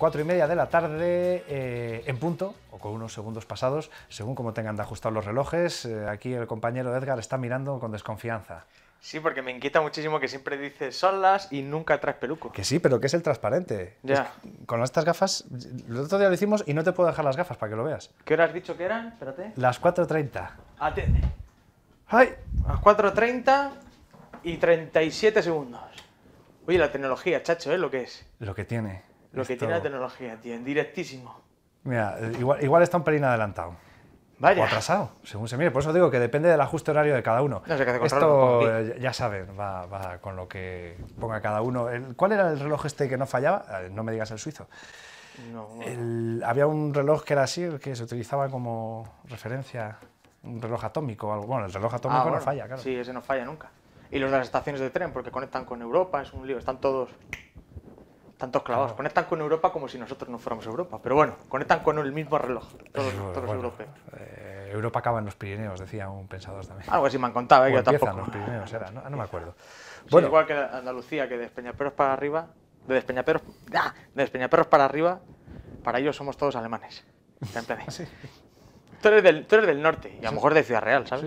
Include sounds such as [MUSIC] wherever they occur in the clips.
4 y media de la tarde eh, en punto, o con unos segundos pasados, según como tengan de ajustar los relojes. Eh, aquí el compañero Edgar está mirando con desconfianza. Sí, porque me inquieta muchísimo que siempre dices son y nunca traes peluco. Que sí, pero que es el transparente. Ya. con estas gafas, el otro día lo hicimos y no te puedo dejar las gafas para que lo veas. ¿Qué hora has dicho que eran? Espérate. Las 4.30. Atende. ¡Ay! Las 4.30 y 37 segundos. Oye, la tecnología, chacho, ¿eh? Lo que es. Lo que tiene. Lo que tiene la tecnología, tiene directísimo. Mira, igual, está un pelín adelantado. Vaya. O atrasado, según se mire. Por eso digo que depende del ajuste horario de cada uno. Esto, ya saben, va, con lo que ponga cada uno. ¿Cuál era el reloj este que no fallaba? Eh, no me digas el suizo. No, había un reloj que era así, que se utilizaba como referencia, un reloj atómico o algo. Bueno, el reloj atómico ah, no falla, claro. Sí, ese no falla nunca. Y los de las estaciones de tren, porque conectan con Europa, es un lío, están todos tantos clavados. Conectan con Europa como si nosotros no fuéramos Europa, pero bueno, conectan con el mismo reloj, todos, los pues, europeos. Eh, Europa acaba en los Pirineos, decía un pensador también. Algo así me han contado, yo eh, tampoco. los Pirineos, ah, no, me acuerdo. Bueno. igual que Andalucía, que de Despeñaperros para arriba, de Despeñaperros, ¡ah! para arriba, para ellos somos todos alemanes. [LAUGHS] tú, eres del, del, norte, y a lo mejor de Ciudad Real, ¿sabes?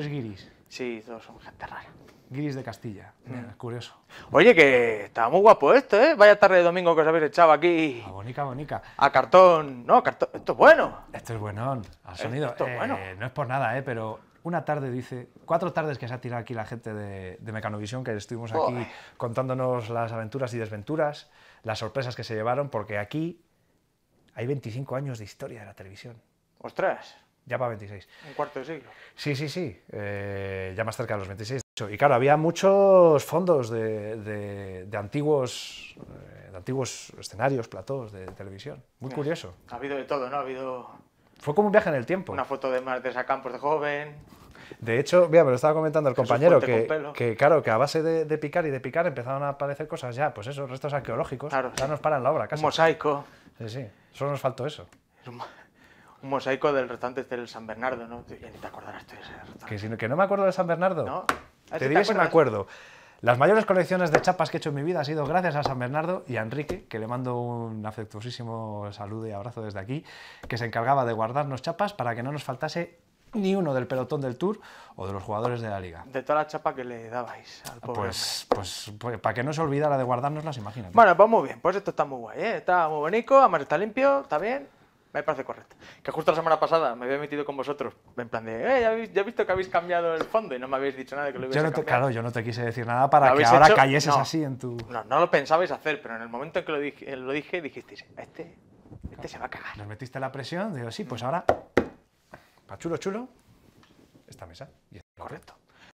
Sí, son gente rara. Gris de Castilla, eh, curioso. Oye, que está muy guapo esto, ¿eh? Vaya tarde de domingo que os habéis echado aquí. A bonica, bonica. A cartón, no, cartón. Esto es bueno. Esto es bueno, al sonido. Esto es eh, bueno. No es por nada, ¿eh? Pero una tarde, dice, cuatro tardes que se ha tirado aquí la gente de, Mecanovisión, que estuvimos aquí contándonos las aventuras y desventuras, las sorpresas que se llevaron, porque aquí hay 25 años de historia de la televisión. ¡Ostras! ya para 26. Un cuarto de siglo. Sí, sí, sí, eh, ya más cerca de los 26. Y claro, había muchos fondos de, de, antiguos, eh, de antiguos escenarios, platós de, televisión. Muy curioso. Ha habido de todo, ¿no? Ha habido... Fue como un viaje en el tiempo. Una foto de Martes de Campos de joven. De hecho, mira, me lo estaba comentando el compañero, que, que, claro, que a base de, picar y de picar empezaron a aparecer cosas ya, pues esos restos arqueológicos, ya nos paran la obra casi. Un mosaico. Sí, sí, solo nos faltó eso un mosaico del restante este del San Bernardo, ¿no? Ya ni te acordarás tú de ese restaurante. Que, si no, que no me acuerdo del San Bernardo. No. Ah, te, digo si me acuerdo. Las mayores colecciones de chapas que he hecho en mi vida ha sido gracias a San Bernardo y a Enrique, que le mando un afectuosísimo saludo y abrazo desde aquí, que se encargaba de guardarnos chapas para que no nos faltase ni uno del pelotón del Tour o de los jugadores de la Liga. De toda la chapa que le dabais al pobre. Pues, pues, pues, para que no se olvidara de guardarnos las imagínate. Bueno, pues muy bien, pues esto está muy guay, ¿eh? está muy bonito, además está limpio, está bien me parece correcto. Que justo la semana pasada me había metido con vosotros en plan de, eh, ya, he visto que habéis cambiado el fondo y no me habéis dicho nada de que lo yo no te, Claro, yo no te quise decir nada para que ahora cayeses así en tu... No, no lo pensabais hacer, pero en el momento en que lo dije, eh, lo dije dijisteis, este, este se va a cagar. Nos metiste la presión, digo, sí, pues mm. ahora, pa' chulo, chulo, esta mesa. Y correcto.